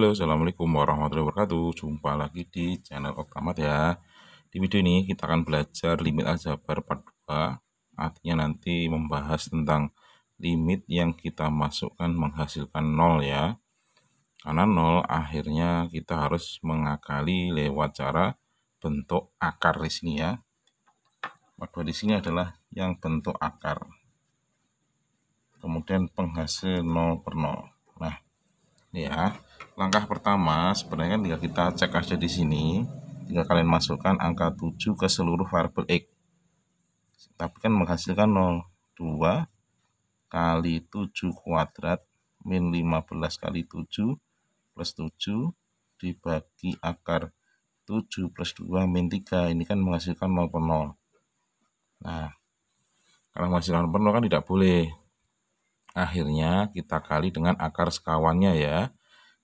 Halo, Assalamualaikum warahmatullahi wabarakatuh. Jumpa lagi di channel Oktamat ya. Di video ini kita akan belajar limit aljabar part 2. Artinya nanti membahas tentang limit yang kita masukkan menghasilkan nol ya. Karena nol akhirnya kita harus mengakali lewat cara bentuk akar di sini ya. Part 2 di sini adalah yang bentuk akar. Kemudian penghasil nol per nol Nah, ya langkah pertama sebenarnya kan tinggal kita cek aja di sini tinggal kalian masukkan angka 7 ke seluruh variabel X tapi kan menghasilkan 02 kali 7 kuadrat min 15 kali 7 plus 7 dibagi akar 7 plus 2 min 3 ini kan menghasilkan 0 per 0 nah karena menghasilkan per 0 kan tidak boleh akhirnya kita kali dengan akar sekawannya ya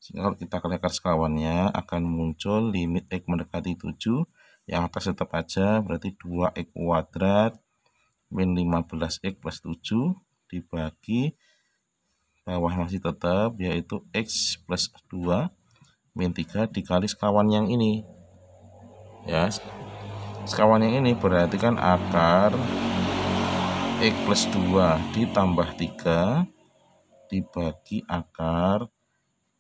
sehingga kalau kita kalikan sekawannya akan muncul limit X mendekati 7. Yang atas tetap aja berarti 2X kuadrat min 15X plus 7 dibagi bawah masih tetap yaitu X plus 2 min 3 dikali sekawan yang ini. Ya, sekawan yang ini berarti kan akar X plus 2 ditambah 3 dibagi akar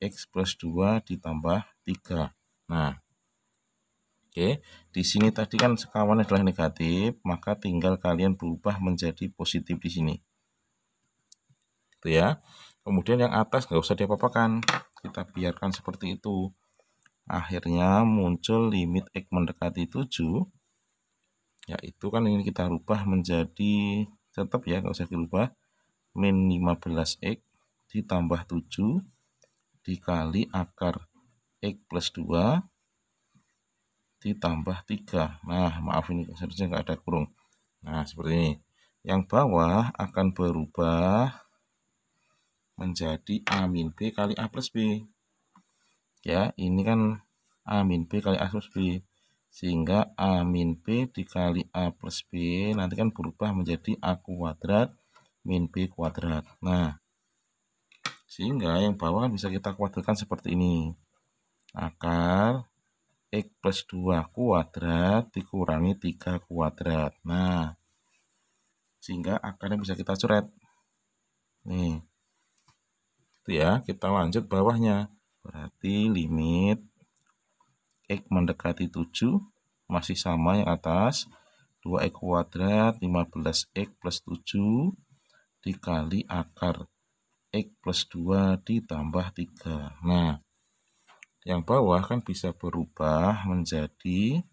X plus 2 ditambah 3. Nah, Oke, di sini tadi kan sekawan adalah negatif, maka tinggal kalian berubah menjadi positif di sini. Gitu ya. Kemudian yang atas nggak usah diapa-apakan, kita biarkan seperti itu. Akhirnya muncul limit X mendekati 7, yaitu kan ini kita rubah menjadi, tetap ya nggak usah dirubah, min 15X ditambah 7 dikali akar X plus 2 ditambah 3. Nah, maaf ini seharusnya nggak ada kurung. Nah, seperti ini. Yang bawah akan berubah menjadi A min B kali A plus B. Ya, ini kan A min B kali A plus B. Sehingga A min B dikali A plus B nanti kan berubah menjadi A kuadrat min B kuadrat. Nah, sehingga yang bawah bisa kita kuadratkan seperti ini. Akar X plus 2 kuadrat dikurangi 3 kuadrat. Nah, sehingga akarnya bisa kita coret. Nih. Itu ya, kita lanjut bawahnya. Berarti limit X mendekati 7 masih sama yang atas. 2X kuadrat 15X plus 7 dikali akar X plus 2 ditambah 3. Nah, yang bawah kan bisa berubah menjadi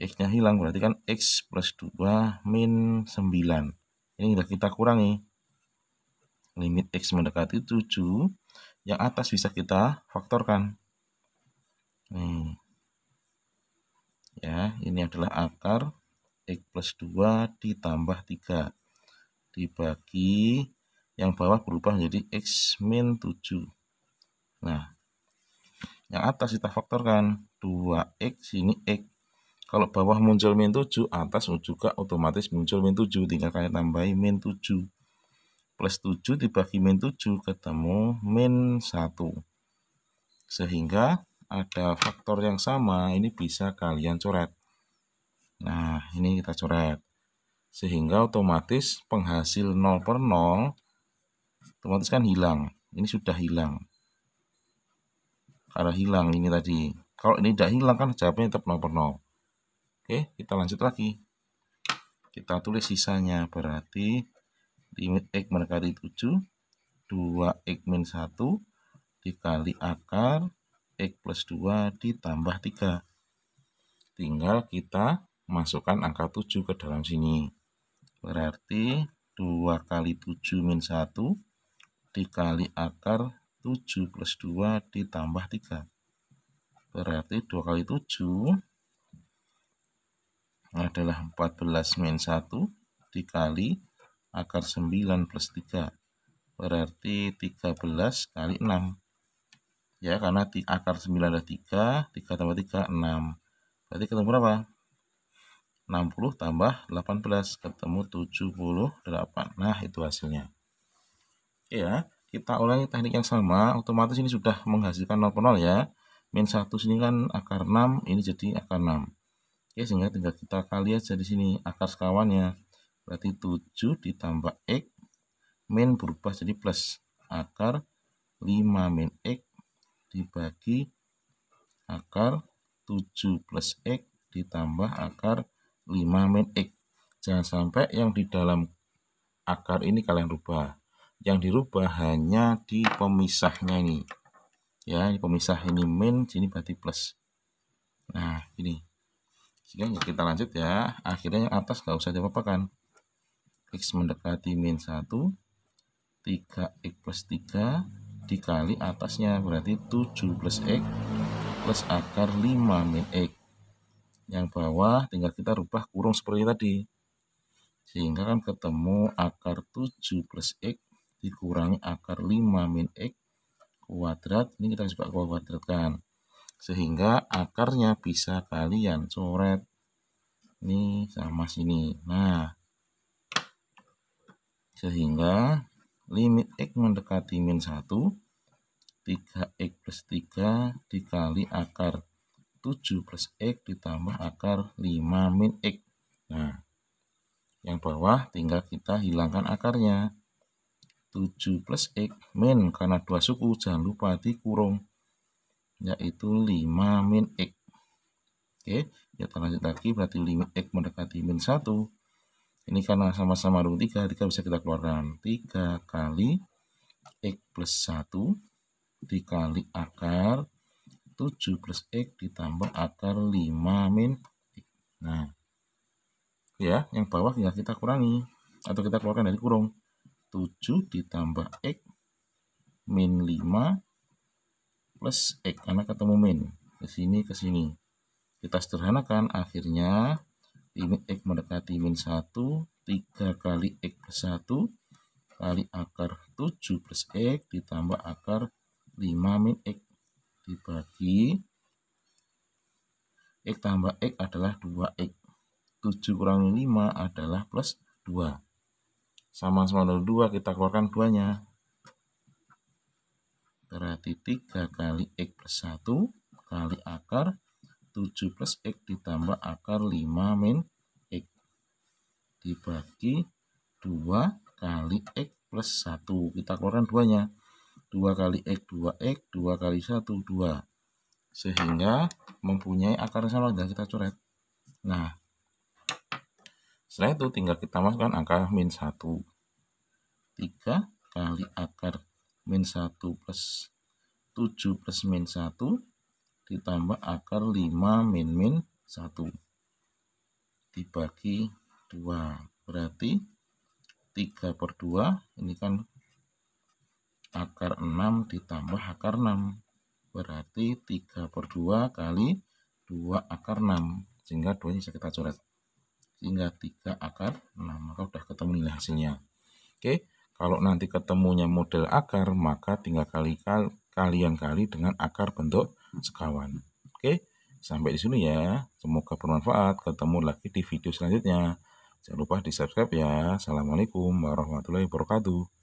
X-nya hilang. Berarti kan X plus 2 min 9. Ini sudah kita kurangi. Limit X mendekati 7. Yang atas bisa kita faktorkan. Nih. Ya, ini adalah akar X plus 2 ditambah 3. Dibagi yang bawah berubah menjadi x min 7 nah yang atas kita faktorkan 2x ini x kalau bawah muncul min 7 atas juga otomatis muncul min 7 tinggal kalian tambahin min 7 plus 7 dibagi min 7 ketemu min 1 sehingga ada faktor yang sama ini bisa kalian coret nah ini kita coret sehingga otomatis penghasil 0 per 0 otomatis kan hilang ini sudah hilang karena hilang ini tadi kalau ini tidak hilang kan jawabnya tetap 0 per 0 oke kita lanjut lagi kita tulis sisanya berarti limit x mendekati 7 2x min 1 dikali akar x plus 2 ditambah 3 tinggal kita masukkan angka 7 ke dalam sini berarti 2 kali 7 min 1 dikali akar 7 plus 2 ditambah 3. Berarti 2 kali 7 adalah 14 min 1 dikali akar 9 plus 3. Berarti 13 kali 6. Ya, karena di akar 9 ada 3, 3 tambah 3, 6. Berarti ketemu berapa? 60 tambah 18, ketemu 78. Nah, itu hasilnya ya kita ulangi teknik yang sama otomatis ini sudah menghasilkan 0 0 ya min 1 sini kan akar 6 ini jadi akar 6 Oke, ya, sehingga tinggal kita kali aja di sini akar sekawannya. Berarti 7 ditambah X min berubah jadi plus akar 5 min X dibagi akar 7 plus X ditambah akar 5 min X. Jangan sampai yang di dalam akar ini kalian rubah yang dirubah hanya di pemisahnya ini ya ini pemisah ini min sini berarti plus nah ini sehingga kita lanjut ya akhirnya yang atas nggak usah diapa-apakan x mendekati min 1 3x plus 3 dikali atasnya berarti 7 plus x plus akar 5 min x yang bawah tinggal kita rubah kurung seperti tadi sehingga kan ketemu akar 7 plus X dikurangi akar 5 min X kuadrat. Ini kita coba kuadratkan. Sehingga akarnya bisa kalian coret. Ini sama sini. Nah, sehingga limit X mendekati min 1 3X plus 3 dikali akar 7 plus X ditambah akar 5 min X nah yang bawah tinggal kita hilangkan akarnya 7 plus X min karena dua suku jangan lupa dikurung yaitu 5 min X oke kita ya lanjut lagi berarti 5 X mendekati min 1 ini karena sama-sama rung 3 3 bisa kita keluarkan 3 kali X plus 1 dikali akar 7 plus X ditambah akar 5 min X nah ya yang bawah tinggal ya kita kurangi atau kita keluarkan dari kurung 7 ditambah X min 5 plus X karena ketemu min ke sini ke sini kita sederhanakan akhirnya limit X mendekati min 1 3 kali X plus 1 kali akar 7 plus X ditambah akar 5 min X dibagi X tambah X adalah 2X 7 kurang 5 adalah plus 2 sama sama 02 kita keluarkan duanya berarti 3 kali X plus 1 kali akar 7 plus X ditambah akar 5 min X dibagi 2 kali X plus 1 kita keluarkan duanya 2 kali X 2X 2 kali 1 2 sehingga mempunyai akar yang sama dan kita coret nah setelah itu tinggal kita masukkan angka min 1. 3 kali akar min 1 plus 7 plus min 1 ditambah akar 5 min min 1 dibagi 2 berarti 3 per 2 ini kan akar 6 ditambah akar 6 berarti 3 per 2 kali 2 akar 6 sehingga 2 bisa kita coret hingga 3 akar 6 nah, maka sudah ketemu nilai hasilnya oke kalau nanti ketemunya model akar maka tinggal kali kali kalian kali dengan akar bentuk sekawan oke sampai di sini ya semoga bermanfaat ketemu lagi di video selanjutnya jangan lupa di subscribe ya assalamualaikum warahmatullahi wabarakatuh